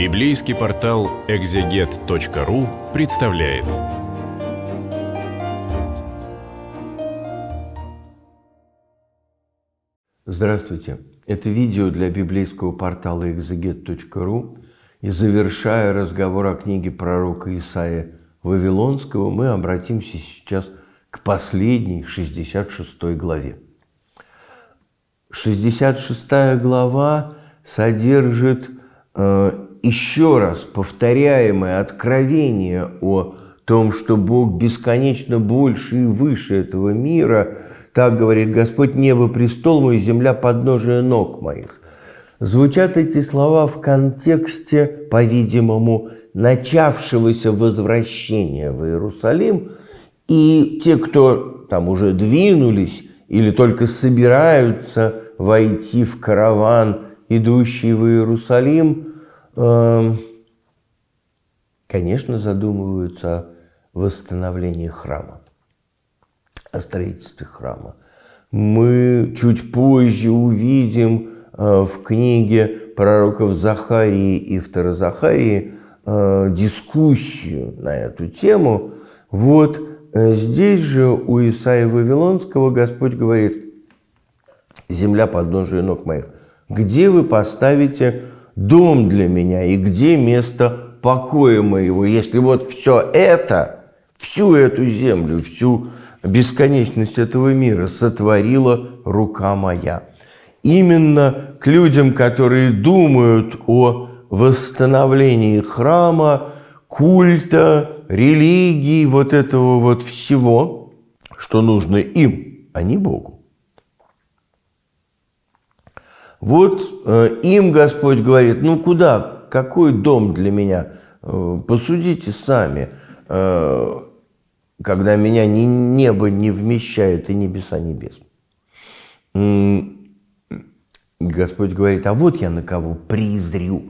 Библейский портал экзегет.ру представляет. Здравствуйте. Это видео для библейского портала экзегет.ру. И завершая разговор о книге пророка Исаия Вавилонского, мы обратимся сейчас к последней 66 главе. 66 глава содержит э, еще раз повторяемое откровение о том, что Бог бесконечно больше и выше этого мира, так говорит Господь, небо престол мой, земля подножие ног моих. Звучат эти слова в контексте, по-видимому, начавшегося возвращения в Иерусалим, и те, кто там уже двинулись или только собираются войти в караван, идущий в Иерусалим, Эм, конечно, задумываются о восстановлении храма, о строительстве храма. Мы чуть позже увидим э, в книге пророков Захарии и Второзахарии э, дискуссию на эту тему. Вот э, здесь же у Исаия Вавилонского Господь говорит, «Земля подножия ног моих, где вы поставите дом для меня и где место покоя моего. Если вот все это, всю эту землю, всю бесконечность этого мира сотворила рука моя. Именно к людям, которые думают о восстановлении храма, культа, религии, вот этого вот всего, что нужно им, а не Богу. Вот э, им Господь говорит, ну куда, какой дом для меня? Э, посудите сами, э, когда меня ни небо не вмещает и небеса небес. Господь говорит, а вот я на кого призрю.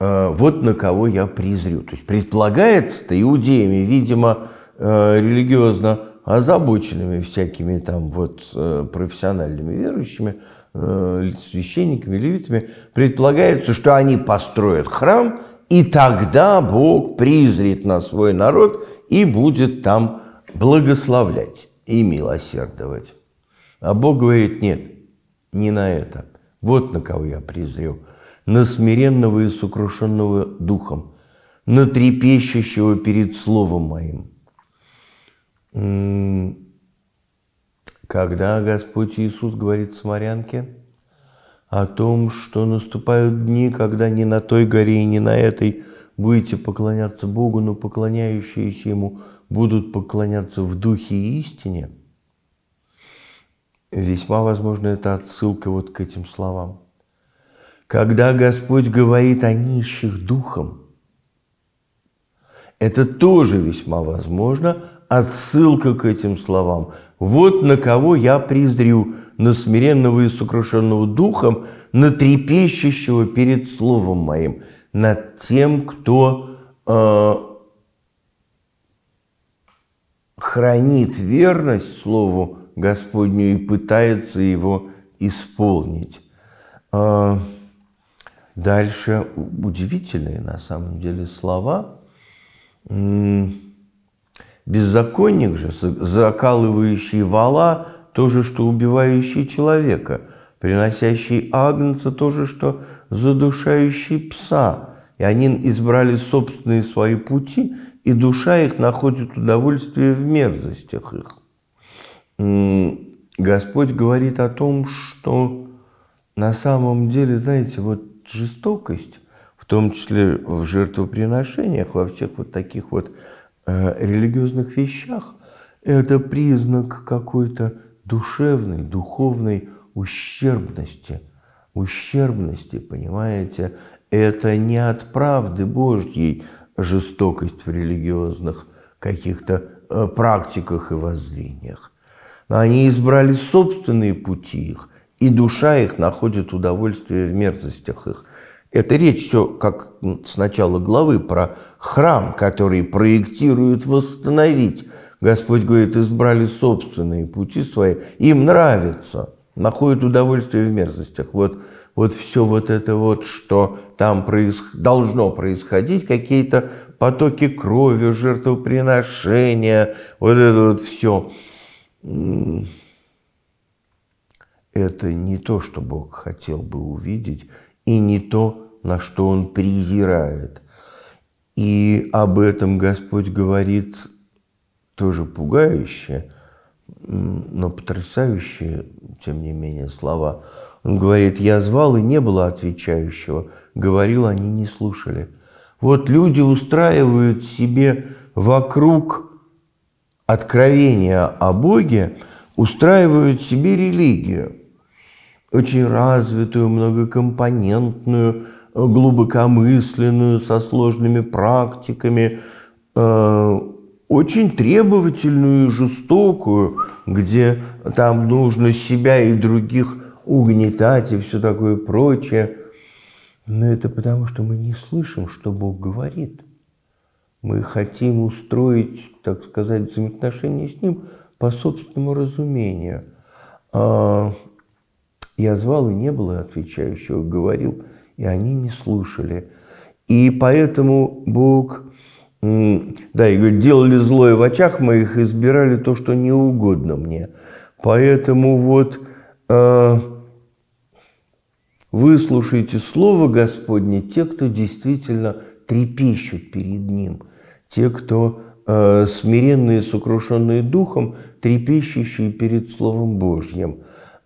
Э, вот на кого я призрю. То есть предполагается-то иудеями, видимо, э, религиозно озабоченными всякими там вот э, профессиональными верующими, Э, священниками, левитами, предполагается, что они построят храм, и тогда Бог призрит на свой народ и будет там благословлять и милосердовать. А Бог говорит, нет, не на это. Вот на кого я презрел. На смиренного и сокрушенного духом, на трепещущего перед словом моим. Когда Господь Иисус говорит самарянке о том, что наступают дни, когда ни на той горе и ни на этой будете поклоняться Богу, но поклоняющиеся Ему будут поклоняться в духе и истине, весьма возможно это отсылка вот к этим словам. Когда Господь говорит о нищих духом, это тоже весьма возможно отсылка к этим словам. «Вот на кого я презрю, на смиренного и сокрушенного духом, на трепещущего перед словом моим, над тем, кто э, хранит верность слову Господню и пытается его исполнить». Э, дальше удивительные на самом деле слова – Беззаконник же, закалывающий вала, то же, что убивающий человека, приносящий агнца, то же, что задушающий пса. И они избрали собственные свои пути, и душа их находит удовольствие в мерзостях их. Господь говорит о том, что на самом деле, знаете, вот жестокость, в том числе в жертвоприношениях, во всех вот таких вот Э, религиозных вещах, это признак какой-то душевной, духовной ущербности. Ущербности, понимаете? Это не от правды Божьей жестокость в религиозных каких-то э, практиках и воззрениях. Но они избрали собственные пути их, и душа их находит удовольствие в мерзостях их – это речь все, как с начала главы, про храм, который проектируют восстановить. Господь говорит, избрали собственные пути свои, им нравится, находят удовольствие в мерзостях. Вот, вот все вот это вот, что там проис... должно происходить, какие-то потоки крови, жертвоприношения, вот это вот все. Это не то, что Бог хотел бы увидеть, и не то, на что он презирает. И об этом Господь говорит тоже пугающе, но потрясающие, тем не менее, слова. Он говорит, я звал, и не было отвечающего. Говорил, они не слушали. Вот люди устраивают себе вокруг откровения о Боге, устраивают себе религию очень развитую, многокомпонентную, э, глубокомысленную, со сложными практиками, э, очень требовательную и жестокую, где там нужно себя и других угнетать и все такое прочее. Но это потому, что мы не слышим, что Бог говорит. Мы хотим устроить, так сказать, взаимоотношения с Ним по собственному разумению. А, я звал, и не было отвечающего, говорил, и они не слушали. И поэтому Бог, да, и говорит, делали злое в очах моих, избирали то, что не угодно мне. Поэтому вот э, выслушайте Слово Господне те, кто действительно трепещут перед Ним, те, кто э, смиренные, сокрушенные духом, трепещущие перед Словом Божьим.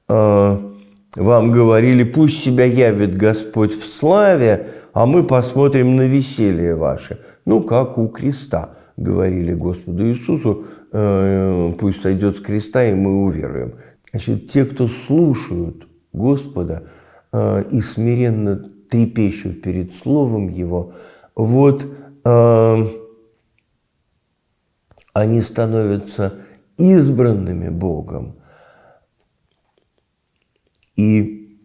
Э, вам говорили, пусть себя явит Господь в славе, а мы посмотрим на веселье ваше. Ну, как у креста, говорили Господу Иисусу, «Э, пусть сойдет с креста, и мы уверуем. Значит, те, кто слушают Господа э, и смиренно трепещут перед Словом Его, вот э, они становятся избранными Богом – и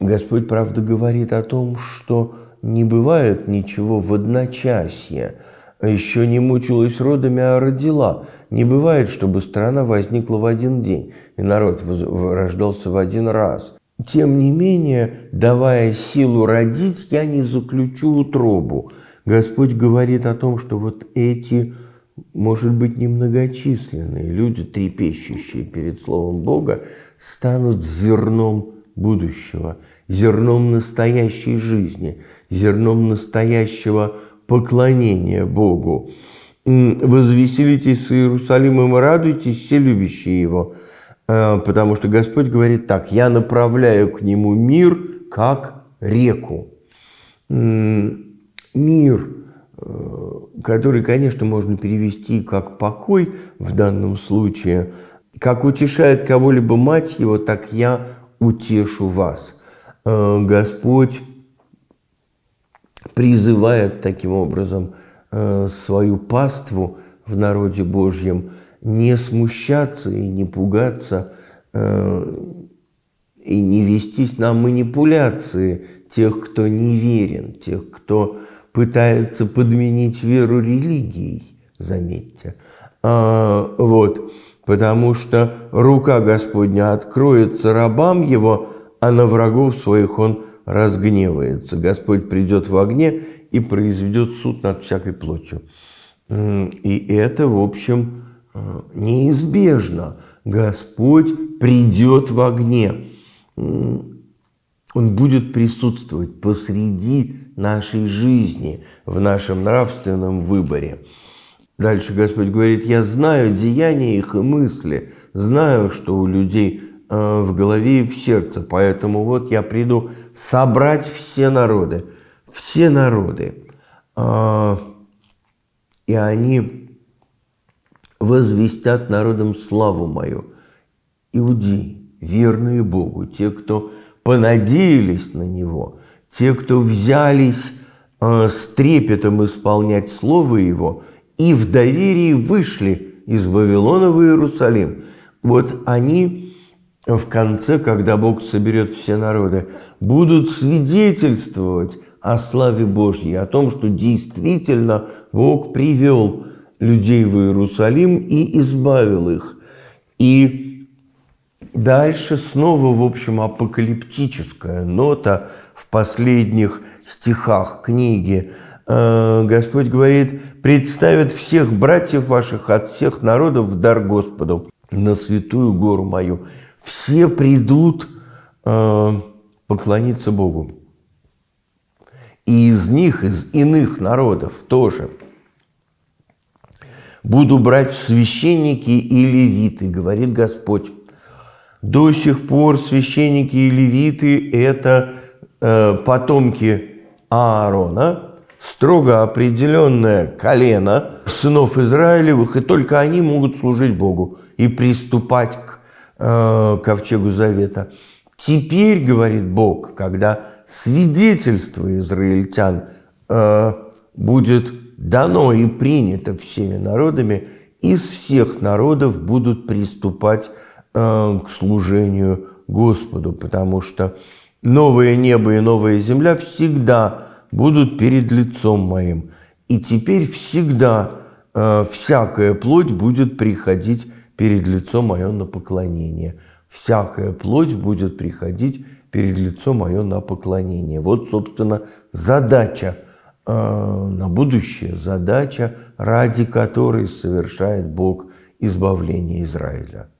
Господь, правда, говорит о том, что не бывает ничего в одночасье. А Еще не мучилась родами, а родила. Не бывает, чтобы страна возникла в один день, и народ рождался в один раз. Тем не менее, давая силу родить, я не заключу утробу. Господь говорит о том, что вот эти может быть, немногочисленные люди, трепещущие перед Словом Бога, станут зерном будущего, зерном настоящей жизни, зерном настоящего поклонения Богу. «Возвеселитесь с Иерусалимом и радуйтесь, все любящие его, а, потому что Господь говорит так, «Я направляю к нему мир, как реку». Мир – Э, который, конечно, можно перевести как покой в данном случае, как утешает кого-либо мать его, так я утешу вас. Э, Господь призывает таким образом э, свою паству в народе Божьем не смущаться и не пугаться, и не вестись на манипуляции тех, кто неверен, тех, кто пытается подменить веру религией, заметьте. А, вот, потому что рука Господня откроется рабам его, а на врагов своих он разгневается. Господь придет в огне и произведет суд над всякой плотью. И это, в общем, а, неизбежно. Господь придет в огне. Он будет присутствовать посреди нашей жизни, в нашем нравственном выборе. Дальше Господь говорит, я знаю деяния их и мысли, знаю, что у людей э, в голове и в сердце, поэтому вот я приду собрать все народы, все народы. Э, и они возвестят народам славу мою. Иудеи, верные Богу, те, кто понадеялись на Него – те, кто взялись э, с трепетом исполнять Слово Его и в доверии вышли из Вавилона в Иерусалим, вот они в конце, когда Бог соберет все народы, будут свидетельствовать о славе Божьей, о том, что действительно Бог привел людей в Иерусалим и избавил их. И дальше снова, в общем, апокалиптическая нота в последних стихах книги. Э, Господь говорит, представят всех братьев ваших от всех народов в дар Господу на святую гору мою. Все придут э, поклониться Богу. И из них, из иных народов тоже. Буду брать священники и левиты, говорит Господь. До сих пор священники и левиты – это Э, потомки Аарона, строго определенное колено сынов Израилевых, и только они могут служить Богу и приступать к э, ковчегу Завета. Теперь, говорит Бог, когда свидетельство израильтян э, будет дано и принято всеми народами, из всех народов будут приступать э, к служению Господу, потому что новое небо и новая земля всегда будут перед лицом моим. И теперь всегда э, всякая плоть будет приходить перед лицом мое на поклонение. Всякая плоть будет приходить перед лицом мое на поклонение. Вот, собственно, задача э, на будущее, задача, ради которой совершает Бог избавление Израиля.